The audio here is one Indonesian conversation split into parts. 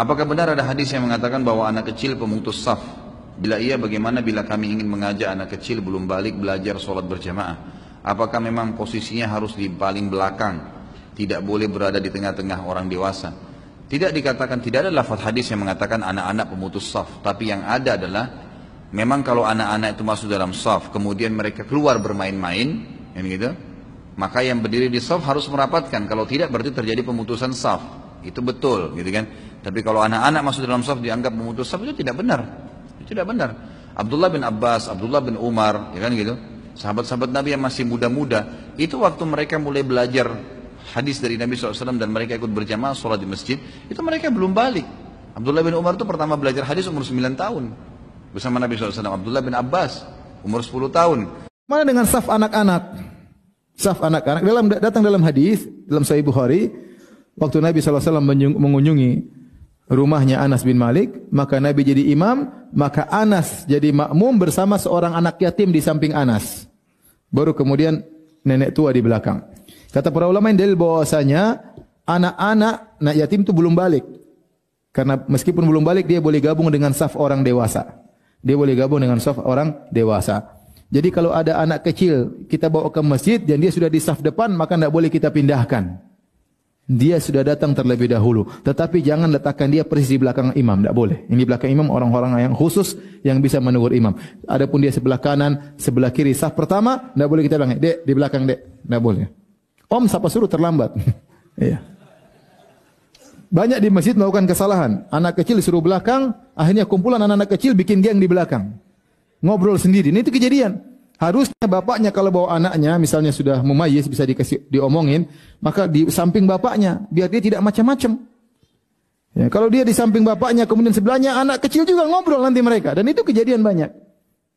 Apakah benar ada hadis yang mengatakan bahwa anak kecil pemutus saf? Bila iya bagaimana bila kami ingin mengajak anak kecil belum balik belajar sholat berjamaah? Apakah memang posisinya harus di paling belakang? Tidak boleh berada di tengah-tengah orang dewasa? Tidak dikatakan, tidak ada lafaz hadis yang mengatakan anak-anak pemutus saf. Tapi yang ada adalah, memang kalau anak-anak itu masuk dalam saf, kemudian mereka keluar bermain-main, ya kan gitu, maka yang berdiri di saf harus merapatkan. Kalau tidak berarti terjadi pemutusan saf. Itu betul, gitu kan? Tapi kalau anak-anak masuk dalam saf dianggap memutus saf itu tidak benar. Itu tidak benar. Abdullah bin Abbas, Abdullah bin Umar, ya kan gitu. Sahabat-sahabat Nabi yang masih muda-muda, itu waktu mereka mulai belajar hadis dari Nabi SAW dan mereka ikut berjamaah sholat di masjid, itu mereka belum balik. Abdullah bin Umar itu pertama belajar hadis umur 9 tahun. Bersama Nabi SAW. Abdullah bin Abbas, umur 10 tahun. Mana dengan saf anak-anak? Saf anak-anak dalam datang dalam hadis dalam Sahih Bukhari waktu Nabi SAW mengunjungi rumahnya Anas bin Malik, maka Nabi jadi imam, maka Anas jadi makmum bersama seorang anak yatim di samping Anas. Baru kemudian nenek tua di belakang. Kata para ulama yang dalil bahwasanya anak-anak anak yatim itu belum balik. Karena meskipun belum balik dia boleh gabung dengan saf orang dewasa. Dia boleh gabung dengan saf orang dewasa. Jadi kalau ada anak kecil kita bawa ke masjid dan dia sudah di saf depan maka tidak boleh kita pindahkan dia sudah datang terlebih dahulu. Tetapi jangan letakkan dia persis di belakang imam, tidak boleh. Ini di belakang imam orang-orang yang khusus yang bisa menegur imam. Adapun dia sebelah kanan, sebelah kiri, saf pertama, tidak boleh kita bilang, dek, di belakang dek, tidak boleh. Om, siapa suruh terlambat? Iya. Banyak di masjid melakukan kesalahan. Anak kecil disuruh belakang, akhirnya kumpulan anak-anak kecil bikin geng di belakang. Ngobrol sendiri. Ini itu kejadian. Harusnya bapaknya kalau bawa anaknya, misalnya sudah mumayis bisa dikasih diomongin, maka di samping bapaknya biar dia tidak macam-macam. Ya, kalau dia di samping bapaknya kemudian sebelahnya anak kecil juga ngobrol nanti mereka dan itu kejadian banyak.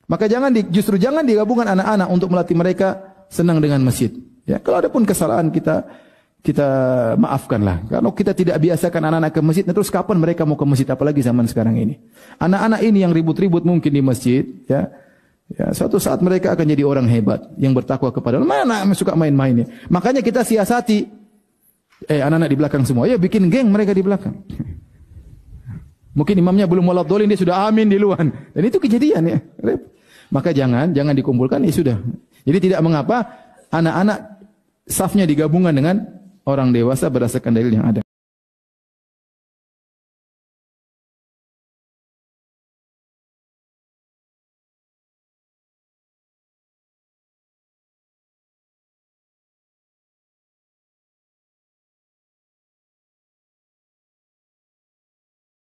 Maka jangan di, justru jangan digabungkan anak-anak untuk melatih mereka senang dengan masjid. Ya, kalau ada pun kesalahan kita kita maafkanlah. kalau kita tidak biasakan anak-anak ke masjid, nah terus kapan mereka mau ke masjid apalagi zaman sekarang ini? Anak-anak ini yang ribut-ribut mungkin di masjid, ya Ya, suatu saat mereka akan jadi orang hebat yang bertakwa kepada Allah. Mana suka main-mainnya. Makanya kita siasati. Eh, anak-anak di belakang semua. Ya, bikin geng mereka di belakang. Mungkin imamnya belum walad dolin, dia sudah amin di luar. Dan itu kejadian ya. Maka jangan, jangan dikumpulkan, ya sudah. Jadi tidak mengapa anak-anak safnya digabungkan dengan orang dewasa berdasarkan dalil yang ada.